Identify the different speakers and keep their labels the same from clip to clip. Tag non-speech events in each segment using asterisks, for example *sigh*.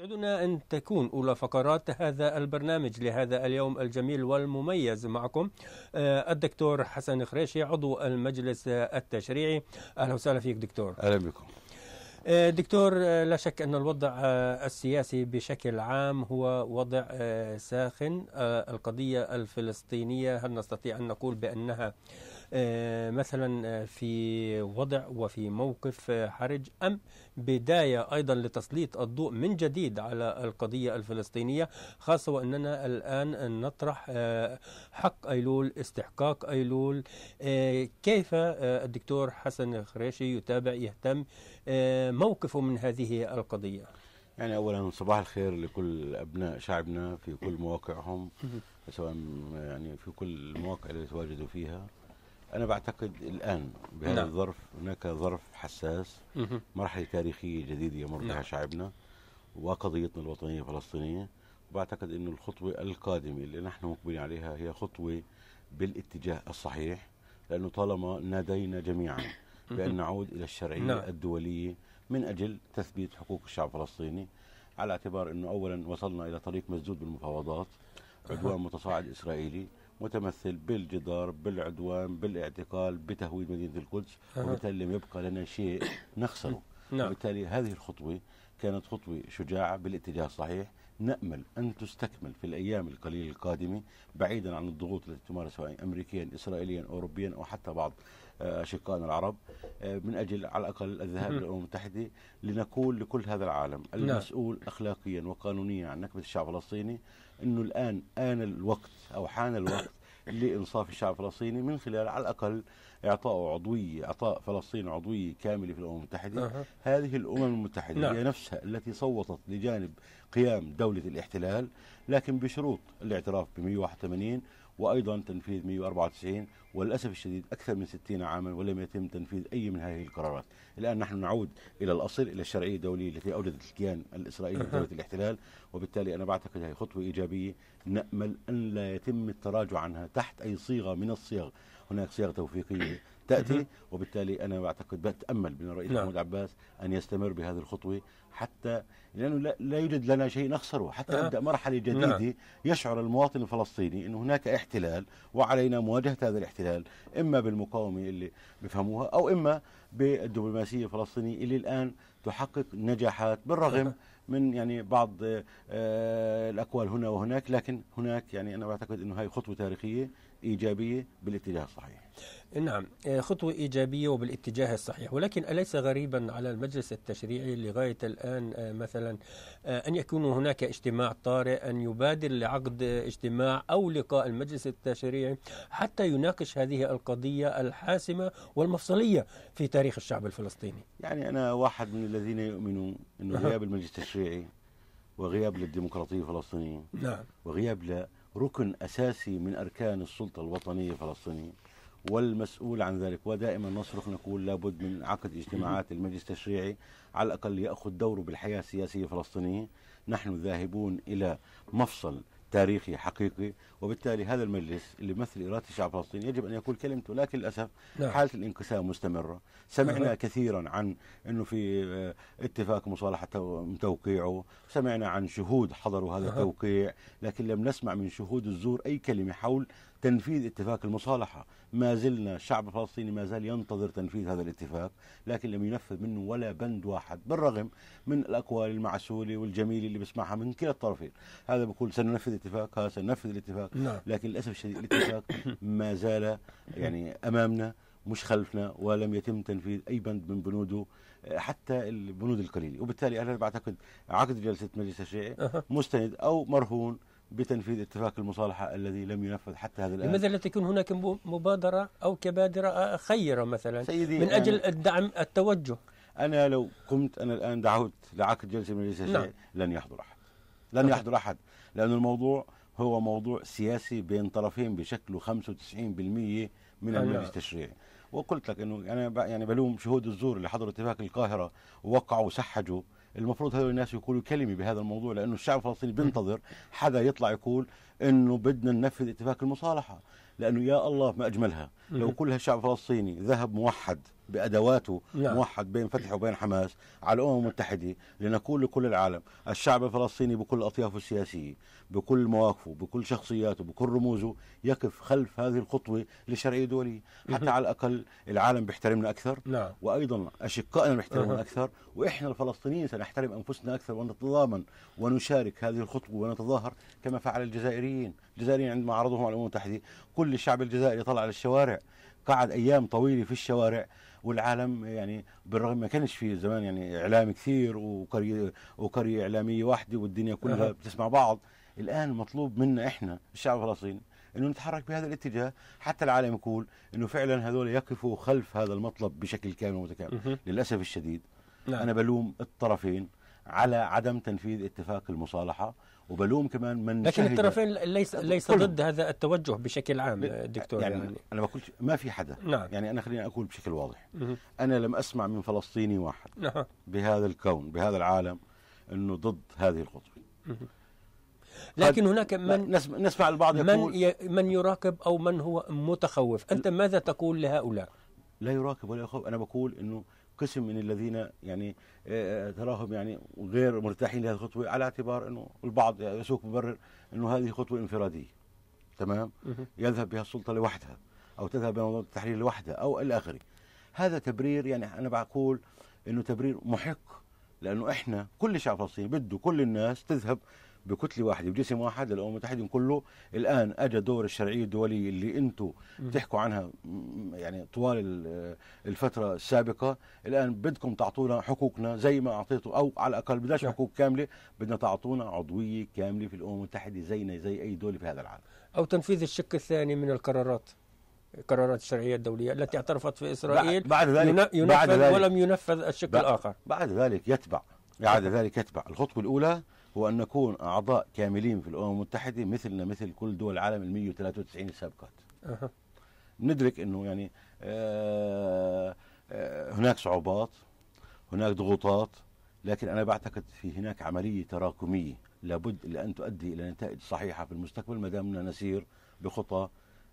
Speaker 1: يسعدنا أن تكون أولى فقرات هذا البرنامج لهذا اليوم الجميل والمميز معكم آه، الدكتور حسن خريشي عضو المجلس التشريعي أهلا وسهلا فيك دكتور أهلا بكم آه، دكتور آه، لا شك أن الوضع السياسي بشكل عام هو وضع ساخن القضية الفلسطينية هل نستطيع أن نقول بأنها آه، مثلا آه، في وضع وفي موقف آه، حرج أم بداية أيضا لتسليط الضوء من جديد على القضية الفلسطينية خاصة وأننا الآن نطرح حق أيلول استحقاق أيلول كيف الدكتور حسن الخريشي يتابع يهتم موقفه من هذه القضية يعني اولا
Speaker 2: صباح الخير لكل ابناء شعبنا في كل مواقعهم سواء يعني في كل المواقع اللي تواجدوا فيها أنا بعتقد الآن بهذا نعم. الظرف هناك ظرف حساس مرحلة تاريخية جديدة يمر بها نعم. شعبنا وقضيتنا الوطنية الفلسطينية وبعتقد أن الخطوة القادمة اللي نحن مقبلين عليها هي خطوة بالاتجاه الصحيح لأنه طالما نادينا جميعا بأن نعود إلى الشرعية نعم. الدولية من أجل تثبيت حقوق الشعب الفلسطيني على اعتبار أنه أولا وصلنا إلى طريق مسدود بالمفاوضات عدوان متصاعد إسرائيلي متمثل بالجدار بالعدوان بالاعتقال بتهويد مدينة القدس أه. وبالتالي لم يبقى لنا شيء نخسره نعم. وبالتالي هذه الخطوة كانت خطوة شجاعة بالاتجاه الصحيح نأمل أن تستكمل في الأيام القليلة القادمة بعيدا عن الضغوط التي تمارس سواء أمريكيا إسرائيليا أوروبيا أو حتى بعض أشقائنا العرب آه، من أجل على الأقل الذهاب إلى الأمم المتحدة لنقول لكل هذا العالم نعم. المسؤول أخلاقيا وقانونيا عن نكبة الشعب الفلسطيني أنه الآن آن الوقت أو حان الوقت *coughs* لإنصاف الشعب الفلسطيني من خلال على الأقل إعطاء عضوية إعطاء فلسطين عضوية كاملة في الأمم المتحدة أه. هذه الأمم المتحدة نعم. هي نفسها التي صوتت لجانب قيام دولة الاحتلال لكن بشروط الاعتراف ب 181 وأيضا تنفيذ 194 وللأسف الشديد أكثر من 60 عاما ولم يتم تنفيذ أي من هذه القرارات الآن نحن نعود إلى الأصل إلى الشرعية الدولية التي اوجدت الكيان الإسرائيلي دوله الاحتلال وبالتالي أنا بعتقد هذه خطوة إيجابية نأمل أن لا يتم التراجع عنها تحت أي صيغة من الصيغ هناك صيغة توفيقية تأتي وبالتالي أنا أعتقد بتأمل من الرئيس نعم. محمود عباس أن يستمر بهذه الخطوة حتى لأنه لا, لا يوجد لنا شيء نخسره حتى أبدأ أه. مرحلة نعم. جديدة يشعر المواطن الفلسطيني انه هناك احتلال وعلينا مواجهة هذا الاحتلال إما بالمقاومة اللي بفهموها أو إما بالدبلوماسية الفلسطينية اللي الآن تحقق نجاحات بالرغم أه. من يعني بعض آه، الأقوال هنا وهناك لكن هناك يعني أنا أعتقد أنه هذه خطوة تاريخية إيجابية بالاتجاه الصحيح
Speaker 1: نعم آه، خطوة إيجابية وبالاتجاه الصحيح ولكن أليس غريبا على المجلس التشريعي لغاية الآن آه، مثلا آه، أن يكون هناك اجتماع طارئ أن يبادر لعقد اجتماع أو لقاء المجلس التشريعي حتى يناقش هذه القضية الحاسمة والمفصلية في تاريخ الشعب الفلسطيني
Speaker 2: يعني أنا واحد من الذين يؤمنون انه نعم. غياب المجلس التشريعي وغياب للديمقراطية الفلسطينية نعم. وغياب ركن أساسي من أركان السلطة الوطنية الفلسطينية والمسؤول عن ذلك ودائما نصرخ نقول لابد من عقد اجتماعات المجلس التشريعي على الأقل يأخذ دوره بالحياة السياسية الفلسطينية نحن ذاهبون إلى مفصل تاريخي حقيقي وبالتالي هذا المجلس اللي يمثل إرادة الشعب الفلسطيني يجب أن يقول كلمته لكن للأسف نعم. حالة الانقسام مستمرة سمعنا نعم. كثيرا عن أنه في آه، اتفاق مصالحة توقيعه سمعنا عن شهود حضروا هذا نعم. التوقيع لكن لم نسمع من شهود الزور أي كلمة حول تنفيذ اتفاق المصالحة ما زلنا الشعب الفلسطيني ما زال ينتظر تنفيذ هذا الاتفاق لكن لم ينفذ منه ولا بند واحد بالرغم من الأقوال المعسولة والجميلة اللي بسمعها من كلا الطرفين هذا بقول سننفذ الاتفاق هذا سننفذ الاتفاق لا. نعم. لكن للأسف الشديد الاتفاق ما زال يعني أمامنا مش خلفنا ولم يتم تنفيذ أي بند من بنوده حتى البنود القليلة وبالتالي أنا بعتقد عقد جلسة مجلس الشيعي مستند أو مرهون بتنفيذ اتفاق المصالحة الذي لم ينفذ حتى هذا الآن لماذا
Speaker 1: لا تكون هناك مبادرة أو كبادرة خيرة مثلا سيدي من أجل
Speaker 2: الدعم التوجه أنا لو قمت أنا الآن دعوت لعقد جلسة مجلس نعم. لن يحضر أحد لن طبعا. يحضر أحد لأن الموضوع هو موضوع سياسي بين طرفين بشكله 95% من المجلس التشريعي وقلت لك انه انا يعني بلوم شهود الزور اللي حضروا اتفاق القاهره ووقعوا وسحجوا المفروض هذول الناس يقولوا كلمه بهذا الموضوع لانه الشعب الفلسطيني بينتظر حدا يطلع يقول انه بدنا ننفذ اتفاق المصالحه لانه يا الله ما اجملها لو كل هالشعب الفلسطيني ذهب موحد بادواته نعم. موحد بين فتح وبين حماس على الامم المتحده لنقول لكل العالم الشعب الفلسطيني بكل اطيافه السياسيه بكل مواقفه بكل شخصياته بكل رموزه يقف خلف هذه الخطوه لشرعيه دوليه حتى على الاقل العالم بيحترمنا اكثر نعم. وايضا اشقائنا بيحترمونا اكثر واحنا الفلسطينيين سنحترم انفسنا اكثر ونتضامن ونشارك هذه الخطوه ونتظاهر كما فعل الجزائريين الجزائريين عندما عرضوهم على الامم المتحده كل الشعب الجزائري طلع على الشوارع قعد ايام طويله في الشوارع والعالم يعني بالرغم ما كانش في زمان يعني اعلام كثير وقريه وقريه اعلاميه واحده والدنيا كلها بتسمع بعض الان مطلوب منا احنا الشعب الفلسطيني انه نتحرك بهذا الاتجاه حتى العالم يقول انه فعلا هذول يقفوا خلف هذا المطلب بشكل كامل ومتكامل للاسف الشديد نعم. انا بلوم الطرفين على عدم تنفيذ اتفاق المصالحه وبلوم كمان من لكن الطرفين ليس ليس ضد
Speaker 1: هذا التوجه بشكل
Speaker 2: عام دكتور يعني, يعني انا ما قلت ما في حدا نعم. يعني انا خليني اقول بشكل واضح مه. انا لم اسمع من فلسطيني واحد نعم. بهذا الكون بهذا العالم انه ضد هذه الخطوه
Speaker 1: لكن هناك من نسمع البعض يقول من ي... من يراقب او من هو متخوف انت ماذا تقول لهؤلاء لا يراقب ولا يخوف انا بقول
Speaker 2: انه قسم من الذين يعني آه، آه، تراهم يعني غير مرتاحين لهذه الخطوه على اعتبار انه البعض يسوق مبرر انه هذه خطوه انفراديه تمام يذهب بها السلطه لوحدها او تذهب بها منظمه التحرير لوحدها او الى اخره هذا تبرير يعني انا بقول انه تبرير محق لانه احنا كل شعب فلسطيني بده كل الناس تذهب بكتله واحده بجسم واحد للامم المتحده نقول له الان اجى دور الشرعيه الدوليه اللي انتم بتحكوا عنها يعني طوال الفتره السابقه الان بدكم تعطونا حقوقنا زي ما اعطيتوا او على الاقل بدناش حقوق كامله بدنا تعطونا عضويه كامله في الامم المتحده زينا زي اي دوله في هذا العالم
Speaker 1: او تنفيذ الشق الثاني من القرارات قرارات الشرعية الدولية التي اعترفت في إسرائيل بعد, بعد ذلك ينفذ بعد ذلك ولم ينفذ الشق الآخر
Speaker 2: بعد ذلك يتبع بعد ذلك يتبع الخطوة الأولى هو أن نكون أعضاء كاملين في الأمم المتحدة مثلنا مثل كل دول العالم ال 193 السابقات أه. ندرك أنه يعني آه، آه، هناك صعوبات هناك ضغوطات لكن أنا بعتقد في هناك عملية تراكمية لابد لأن تؤدي إلى نتائج صحيحة في المستقبل ما دامنا نسير بخطى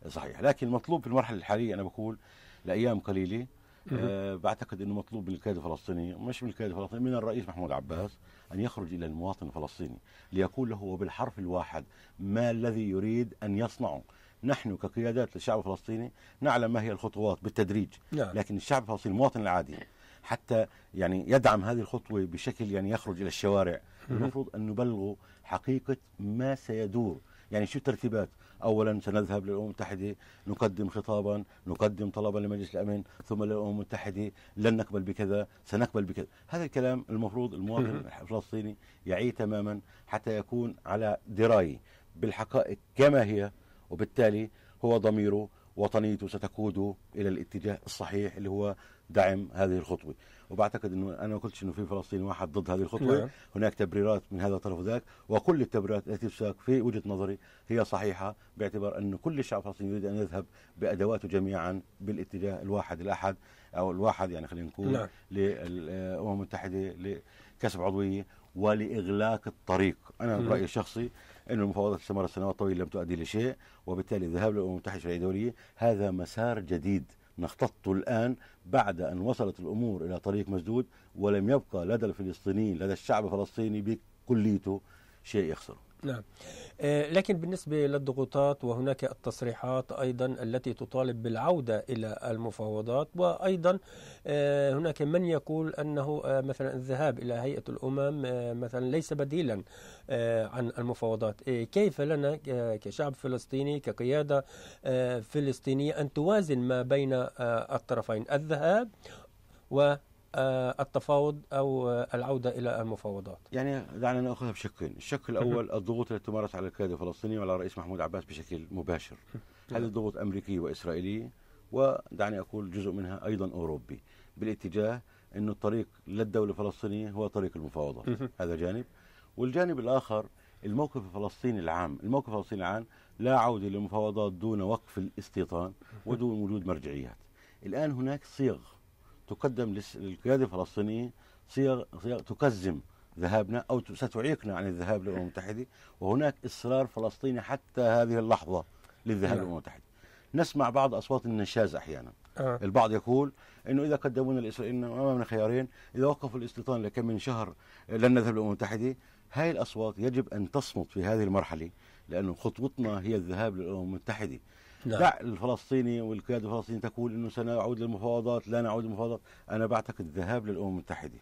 Speaker 2: صحيحة لكن المطلوب في المرحلة الحالية أنا بقول لأيام قليلة أه بعتقد انه مطلوب من القياده الفلسطيني مش من القياده الفلسطيني من الرئيس محمود عباس ان يخرج الى المواطن الفلسطيني ليقول له وبالحرف الواحد ما الذي يريد ان يصنعه نحن كقيادات للشعب الفلسطيني نعلم ما هي الخطوات بالتدريج نعم. لكن الشعب الفلسطيني المواطن العادي حتى يعني يدعم هذه الخطوه بشكل يعني يخرج الى الشوارع المفروض ان نبلغه حقيقه ما سيدور يعني شو الترتيبات أولا سنذهب للأمم المتحدة نقدم خطابا نقدم طلبا لمجلس الأمن ثم للأمم المتحدة لن نقبل بكذا سنقبل بكذا هذا الكلام المفروض المواطن الفلسطيني يعيه تماما حتى يكون على دراية بالحقائق كما هي وبالتالي هو ضميره وطنيته ستقوده الى الاتجاه الصحيح اللي هو دعم هذه الخطوه وبعتقد انه انا ما قلتش انه في فلسطيني واحد ضد هذه الخطوه لا. نعم. هناك تبريرات من هذا الطرف وذاك وكل التبريرات التي تساق في وجهه نظري هي صحيحه باعتبار انه كل الشعب الفلسطيني يريد ان يذهب بادواته جميعا بالاتجاه الواحد الاحد او الواحد يعني خلينا نقول نعم. للامم المتحده كسب عضويه ولاغلاق الطريق، انا رايي الشخصي أن المفاوضات استمرت سنوات طويله لم تؤدي لشيء وبالتالي الذهاب للامم المتحده الدوليه هذا مسار جديد نختطه الان بعد ان وصلت الامور الى طريق مسدود ولم يبقى لدى الفلسطينيين لدى الشعب الفلسطيني بكليته شيء يخسره.
Speaker 1: نعم آه، لكن بالنسبة للضغوطات وهناك التصريحات أيضا التي تطالب بالعودة إلى المفاوضات وأيضا آه، هناك من يقول أنه آه، مثلا الذهاب إلى هيئة الأمم مثلا ليس بديلا عن المفاوضات إيه، كيف لنا كشعب فلسطيني كقيادة فلسطينية أن توازن ما بين الطرفين الذهاب و آه، التفاوض او آه، العوده الى المفاوضات. يعني دعنا ناخذها
Speaker 2: بشقين، الشق الاول الضغوط التي تمارس على القياده الفلسطينيه وعلى الرئيس محمود عباس بشكل مباشر. هل الضغوط امريكيه واسرائيليه؟ ودعني اقول جزء منها ايضا اوروبي بالاتجاه انه الطريق للدوله الفلسطينيه هو طريق المفاوضات، هذا جانب. والجانب الاخر الموقف الفلسطيني العام، الموقف الفلسطيني العام لا عوده للمفاوضات دون وقف الاستيطان ودون وجود مرجعيات. الان هناك صيغ تقدم للقيادة الفلسطينية صيغ صيغ تكزم ذهابنا أو ستعيقنا عن الذهاب للأمم المتحدة وهناك إصرار فلسطيني حتى هذه اللحظة للذهاب للأمم نعم. المتحدة نسمع بعض أصوات النشاز أحيانا آه. البعض يقول انه اذا قدمونا الاسرائيليين امامنا خيارين اذا وقفوا الاستيطان لكم من شهر لن نذهب للامم المتحده هاي الاصوات يجب ان تصمت في هذه المرحله لانه خطوتنا هي الذهاب للامم المتحده لا, نعم. لا الفلسطيني والقياده الفلسطينيه تقول انه سنعود للمفاوضات لا نعود للمفاوضات انا بعتقد الذهاب للامم المتحده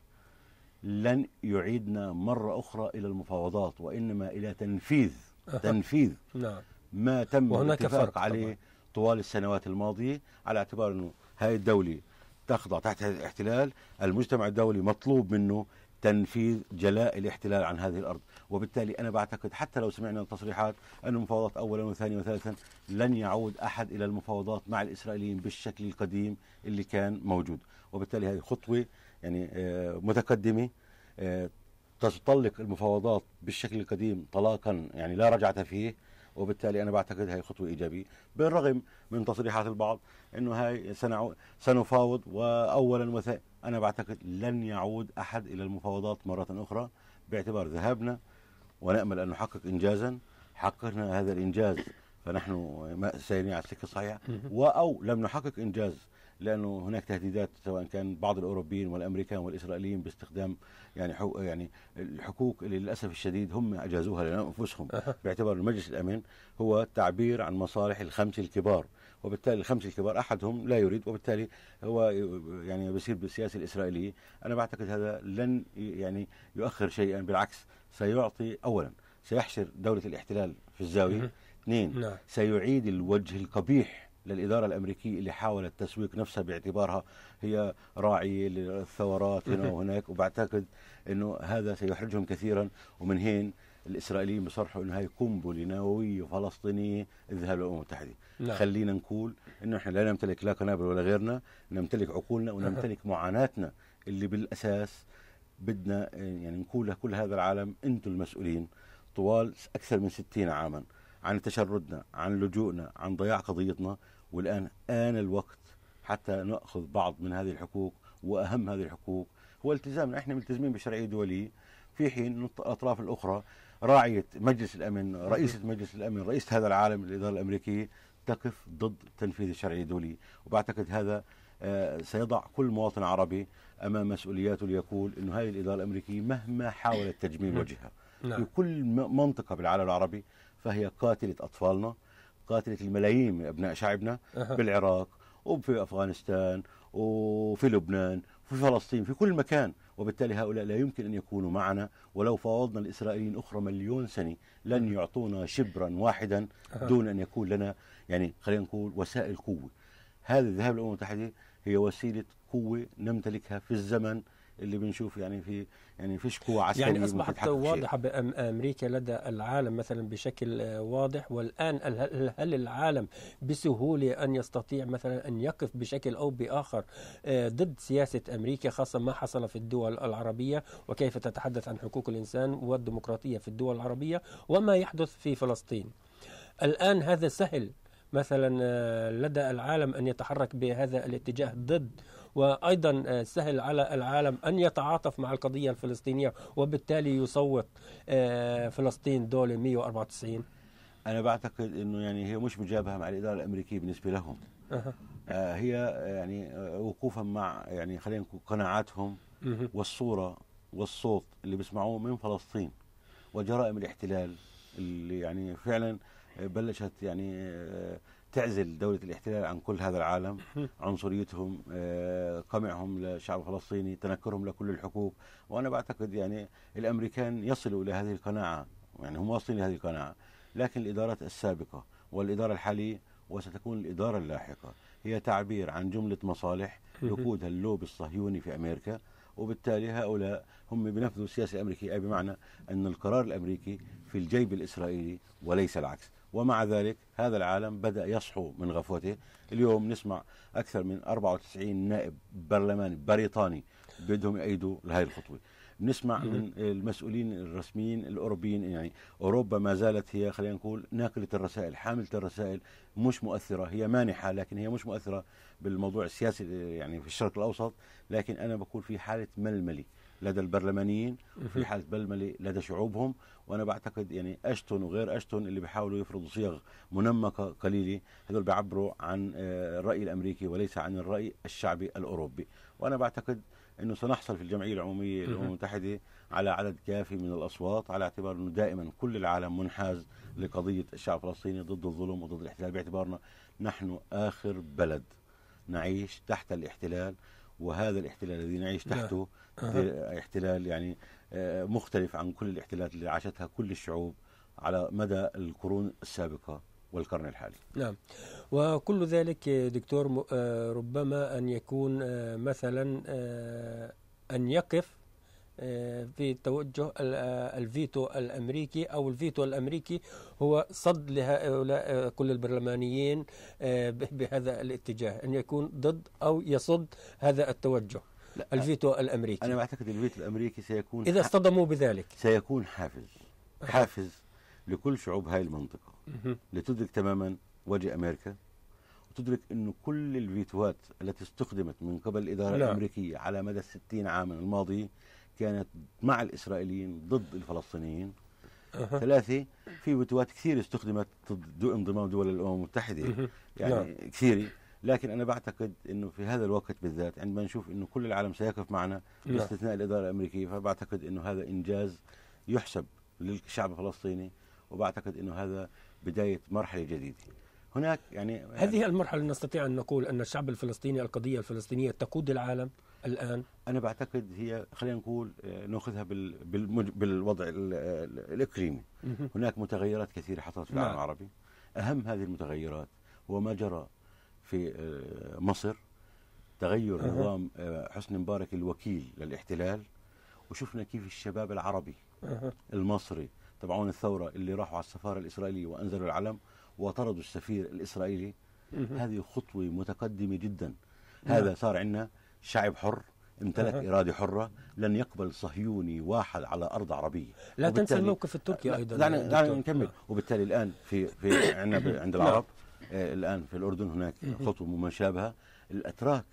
Speaker 2: لن يعيدنا مره اخرى الى المفاوضات وانما الى تنفيذ أه. تنفيذ نعم ما تم الاتفاق عليه طبعا. طوال السنوات الماضيه على اعتبار انه هاي الدوله تخضع تحت الاحتلال المجتمع الدولي مطلوب منه تنفيذ جلاء الاحتلال عن هذه الأرض وبالتالي أنا بعتقد حتى لو سمعنا التصريحات أن المفاوضات أولا وثانيا وثالثا لن يعود أحد إلى المفاوضات مع الإسرائيليين بالشكل القديم اللي كان موجود وبالتالي هذه خطوة يعني آه، متقدمة آه، تطلق المفاوضات بالشكل القديم طلاقا يعني لا رجعة فيه وبالتالي أنا بعتقد هذه خطوة إيجابية بالرغم من تصريحات البعض انه هاي سنعود سنفاوض واولا وثانيا انا بعتقد لن يعود احد الى المفاوضات مره اخرى باعتبار ذهابنا ونامل ان نحقق انجازا حققنا هذا الانجاز فنحن سيرين على السكه الصحيحه واو لم نحقق انجاز لانه هناك تهديدات سواء كان بعض الاوروبيين والامريكان والاسرائيليين باستخدام يعني حو يعني الحقوق اللي للاسف الشديد هم اجازوها لانفسهم باعتبار المجلس الامن هو تعبير عن مصالح الخمسه الكبار وبالتالي الخمسه الكبار احدهم لا يريد وبالتالي هو يعني بيصير بالسياسه الاسرائيليه انا بعتقد هذا لن يعني يؤخر شيئا بالعكس سيعطي اولا سيحشر دوله الاحتلال في الزاويه اثنين نعم. سيعيد الوجه القبيح للإدارة الأمريكية اللي حاولت تسويق نفسها باعتبارها هي راعية للثورات هنا *laughs* وهناك وبعتقد أنه هذا سيحرجهم كثيرا ومن هين الاسرائيليين بصرحوا انه هاي قنبله نوويه فلسطينيه اذهب للامم المتحده نعم. خلينا نقول انه احنا لا نمتلك لا قنابل ولا غيرنا نمتلك عقولنا ونمتلك *laughs* معاناتنا اللي بالاساس بدنا يعني نقول لكل هذا العالم انتم المسؤولين طوال اكثر من 60 عاما عن تشردنا عن لجوءنا عن ضياع قضيتنا والان آن الوقت حتى ناخذ بعض من هذه الحقوق واهم هذه الحقوق هو التزامنا احنا ملتزمين بشرعيه دوليه في حين الاطراف الاخرى راعية مجلس الأمن رئيسة مجلس الأمن رئيسة هذا العالم الإدارة الأمريكية تقف ضد تنفيذ الشرعية الدولي وبعتقد هذا آه، سيضع كل مواطن عربي أمام مسؤولياته ليقول أنه هذه الإدارة الأمريكية مهما حاولت تجميل وجهها نعم. في كل منطقة بالعالم العربي فهي قاتلة أطفالنا قاتلة الملايين من أبناء شعبنا بالعراق وفي أفغانستان وفي لبنان وفي فلسطين في كل مكان وبالتالي هؤلاء لا يمكن أن يكونوا معنا ولو فاوضنا الإسرائيليين أخرى مليون سنة لن يعطونا شبرا واحدا دون أن يكون لنا يعني خلينا نقول وسائل قوة هذا الذهاب للأمم المتحدة هي وسيلة قوة نمتلكها في الزمن اللي بنشوف يعني في يعني فيش قوة عسكرية يعني أصبحت
Speaker 1: واضحة بأم أمريكا لدى العالم مثلا بشكل آه، واضح والآن هل العالم بسهولة أن يستطيع مثلا أن يقف بشكل أو بآخر آه، ضد سياسة أمريكا خاصة ما حصل في الدول العربية وكيف تتحدث عن حقوق الإنسان والديمقراطية في الدول العربية وما يحدث في فلسطين الآن هذا سهل مثلا آه، لدى العالم أن يتحرك بهذا الاتجاه ضد وأيضا آه، سهل على العالم أن يتعاطف مع القضية الفلسطينية وبالتالي يصوت آه، فلسطين دولة 194 أنا بعتقد أنه يعني هي مش مجابهة مع الإدارة
Speaker 2: الأمريكية بالنسبة لهم أه. آه هي آه، يعني وقوفا مع يعني خلينا نقول قناعاتهم والصورة والصوت اللي بيسمعوه من فلسطين وجرائم الاحتلال اللي يعني فعلا بلشت يعني تعزل دولة الاحتلال عن كل هذا العالم عنصريتهم آه، قمعهم للشعب الفلسطيني تنكرهم لكل الحقوق وأنا بعتقد يعني الأمريكان يصلوا إلى هذه القناعة يعني هم واصلين لهذه القناعة لكن الإدارات السابقة والإدارة الحالية وستكون الإدارة اللاحقة هي تعبير عن جملة مصالح يقودها اللوب الصهيوني في أمريكا وبالتالي هؤلاء هم بنفذوا السياسة الأمريكية بمعنى أن القرار الأمريكي في الجيب الإسرائيلي وليس العكس ومع ذلك هذا العالم بدأ يصحو من غفوته اليوم نسمع أكثر من 94 نائب برلماني بريطاني بدهم يأيدوا لهذه الخطوة نسمع من المسؤولين الرسميين الاوروبيين يعني اوروبا ما زالت هي خلينا نقول ناقله الرسائل حامله الرسائل مش مؤثره هي مانحه لكن هي مش مؤثره بالموضوع السياسي يعني في الشرق الاوسط لكن انا بقول في حاله ململه لدى البرلمانيين في حاله بلمله لدى شعوبهم وانا بعتقد يعني اشتون وغير اشتون اللي بيحاولوا يفرضوا صيغ منمقه قليله هذول بيعبروا عن آه، الراي الامريكي وليس عن الراي الشعبي الاوروبي وانا بعتقد انه سنحصل في الجمعيه العموميه للامم المتحده على عدد كافي من الاصوات على اعتبار انه دائما كل العالم منحاز لقضيه الشعب الفلسطيني ضد الظلم وضد الاحتلال باعتبارنا نحن اخر بلد نعيش تحت الاحتلال وهذا الاحتلال الذي نعيش تحته احتلال يعني آه، مختلف عن كل الاحتلالات اللي عاشتها كل الشعوب على مدى القرون السابقة والقرن الحالي
Speaker 1: نعم وكل ذلك دكتور آه، ربما أن يكون آه، مثلا أن يقف في توجه آه، الفيتو الامريكي او الفيتو الامريكي هو صد لهؤلاء آه، كل البرلمانيين آه، بهذا الاتجاه ان يكون ضد او يصد هذا التوجه الفيتو الامريكي انا اعتقد الفيتو الامريكي سيكون اذا اصطدموا بذلك
Speaker 2: سيكون حافز حافز لكل شعوب هاي المنطقه لتدرك تماما وجه امريكا وتدرك انه كل الفيتوات التي استخدمت من قبل الإدارة لا. نعم. الأمريكية على مدى الستين عاما الماضية كانت مع الإسرائيليين ضد الفلسطينيين
Speaker 1: أه. ثلاثة
Speaker 2: في فتوات كثيرة استخدمت ضد انضمام دول الأمم المتحدة يعني نعم. كثيرة لكن أنا بعتقد أنه في هذا الوقت بالذات عندما نشوف أنه كل العالم سيقف معنا نعم. باستثناء الإدارة الأمريكية فبعتقد أنه هذا إنجاز يحسب للشعب الفلسطيني وبعتقد أنه هذا بداية مرحلة جديدة هناك يعني
Speaker 1: هذه يعني المرحلة نستطيع أن نقول أن الشعب الفلسطيني القضية الفلسطينية تقود العالم الآن؟ أنا بعتقد هي خلينا نقول آه، ناخذها
Speaker 2: بالوضع الإقليمي هناك متغيرات كثيرة حصلت في العالم نعم. العربي أهم هذه المتغيرات هو ما جرى في آه، مصر تغير أه. نظام حسني مبارك الوكيل للاحتلال وشفنا كيف الشباب العربي أه. المصري تبعون الثورة اللي راحوا على السفارة الإسرائيلية وأنزلوا العلم وطردوا السفير الإسرائيلي أه. هذه خطوة متقدمة جدا نعم. هذا صار عندنا شعب حر امتلك أه. إرادة حرة لن يقبل صهيوني واحد على أرض عربية لا تنسى الموقف التركي أيضا دعنا, دعنا نكمل نعم. وبالتالي الآن في, في عندنا نعم. عند العرب آه الآن في الأردن هناك خطوة مشابهة الأتراك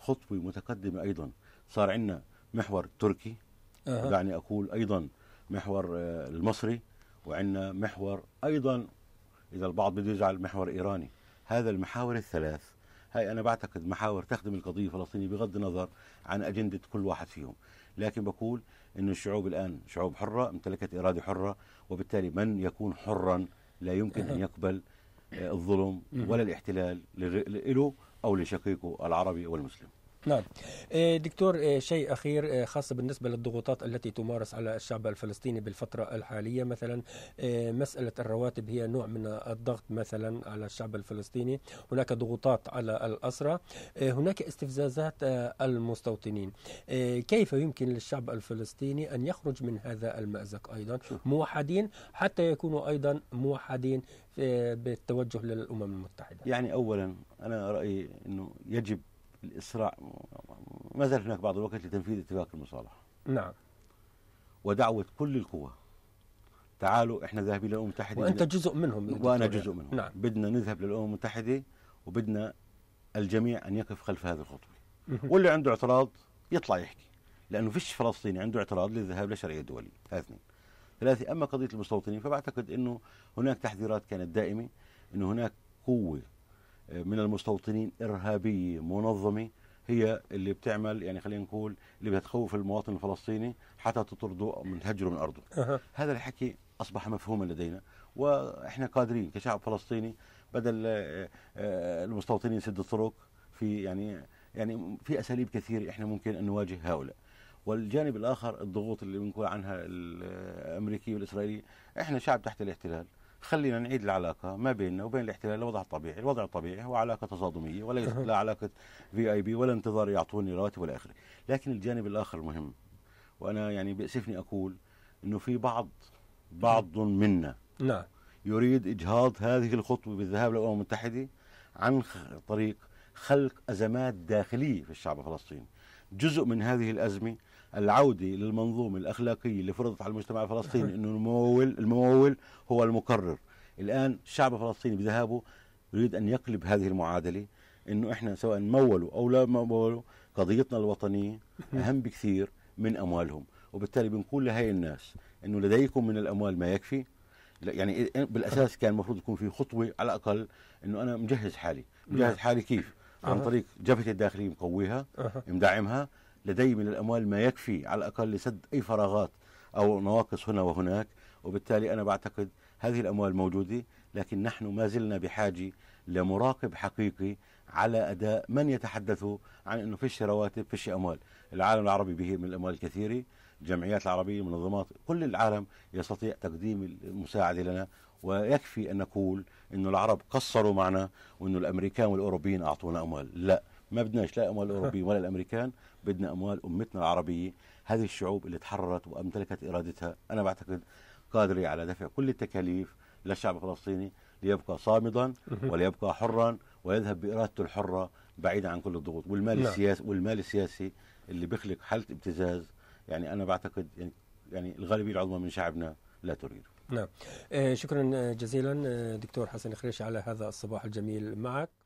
Speaker 2: خطوة متقدمة أيضا صار عندنا محور تركي أه. دعني أقول أيضا محور آه المصري وعندنا محور أيضا إذا البعض بده يزعل محور إيراني هذا المحاور الثلاث هاي أنا بعتقد محاور تخدم القضية الفلسطينية بغض النظر عن أجندة كل واحد فيهم لكن بقول أن الشعوب الآن شعوب حرة امتلكت إرادة حرة وبالتالي من يكون حرا لا يمكن أن يقبل آه، الظلم ولا الاحتلال له أو لشقيقه العربي والمسلم
Speaker 1: نعم آه، دكتور آه، شيء أخير آه، خاص بالنسبة للضغوطات التي تمارس على الشعب الفلسطيني بالفترة الحالية مثلا مسألة الرواتب هي نوع من الضغط مثلا على الشعب الفلسطيني هناك ضغوطات على الأسرة هناك استفزازات المستوطنين كيف يمكن للشعب الفلسطيني أن يخرج من هذا المأزق أيضا موحدين حتى يكونوا أيضا موحدين بالتوجه للأمم المتحدة يعني
Speaker 2: أولا أنا رأيي أنه يجب الإسراع ما زال هناك بعض الوقت لتنفيذ اتفاق المصالحة نعم ودعوة كل القوى تعالوا احنا ذاهبين للامم المتحده وانت جزء منهم وانا جزء منهم نعم. بدنا نذهب للامم المتحده وبدنا الجميع ان يقف خلف هذه الخطوه واللي عنده اعتراض يطلع يحكي لانه فيش فلسطيني عنده اعتراض للذهاب لشرعيه الدولية هذا اثنين ثلاثه اما قضيه المستوطنين فبعتقد انه هناك تحذيرات كانت دائمه انه هناك قوه من المستوطنين إرهابية منظمة هي اللي بتعمل يعني خلينا نقول اللي بدها تخوف المواطن الفلسطيني حتى تطرده او من تهجره من ارضه أه. هذا الحكي اصبح مفهوما لدينا واحنا قادرين كشعب فلسطيني بدل آه، آه، المستوطنين سد الطرق في يعني يعني في اساليب كثيره احنا ممكن ان نواجه هؤلاء والجانب الاخر الضغوط اللي بنقول عنها آه، الامريكيه والاسرائيليه احنا شعب تحت الاحتلال خلينا نعيد العلاقه ما بيننا وبين الاحتلال لوضع الطبيعي، الوضع الطبيعي هو علاقه تصادميه وليس لا علاقه في اي بي ولا انتظار يعطوني راتب ولا اخره، لكن الجانب الاخر مهم وانا يعني بيأسفني اقول انه في بعض بعض منا نعم يريد اجهاض هذه الخطوه بالذهاب للامم المتحده عن طريق خلق ازمات داخليه في الشعب الفلسطيني. جزء من هذه الازمه العودة للمنظومة الأخلاقية اللي فرضت على المجتمع الفلسطيني أنه الممول, الممول هو المقرر الآن الشعب الفلسطيني بذهابه يريد أن يقلب هذه المعادلة أنه إحنا سواء مولوا أو لا مولوا قضيتنا الوطنية أهم بكثير من أموالهم وبالتالي بنقول لهي الناس أنه لديكم من الأموال ما يكفي يعني بالأساس كان المفروض يكون في خطوة على الأقل أنه أنا مجهز حالي مجهز نعم. حالي كيف عن طريق جبهة الداخلية مقويها مدعمها لدي من الأموال ما يكفي على الأقل لسد أي فراغات أو نواقص هنا وهناك وبالتالي أنا بعتقد هذه الأموال موجودة لكن نحن ما زلنا بحاجة لمراقب حقيقي على أداء من يتحدث عن أنه فيش رواتب فيش أموال العالم العربي به من الأموال الكثيرة الجمعيات العربية منظمات كل العالم يستطيع تقديم المساعدة لنا ويكفي أن نقول أن العرب قصروا معنا وأن الأمريكان والأوروبيين أعطونا أموال لا ما بدناش لا اموال الاوروبيين ولا الامريكان بدنا اموال امتنا العربيه هذه الشعوب اللي تحررت وامتلكت ارادتها انا بعتقد قادره على دفع كل التكاليف للشعب الفلسطيني ليبقى صامدا وليبقى حرا ويذهب بارادته الحره بعيدا عن كل الضغوط والمال لا. نعم. السياسي والمال السياسي اللي بيخلق حاله ابتزاز يعني انا بعتقد يعني, يعني الغالبيه العظمى من شعبنا لا تريده
Speaker 1: نعم آه، شكرا آه، جزيلا آه، دكتور حسن خريش على هذا الصباح الجميل معك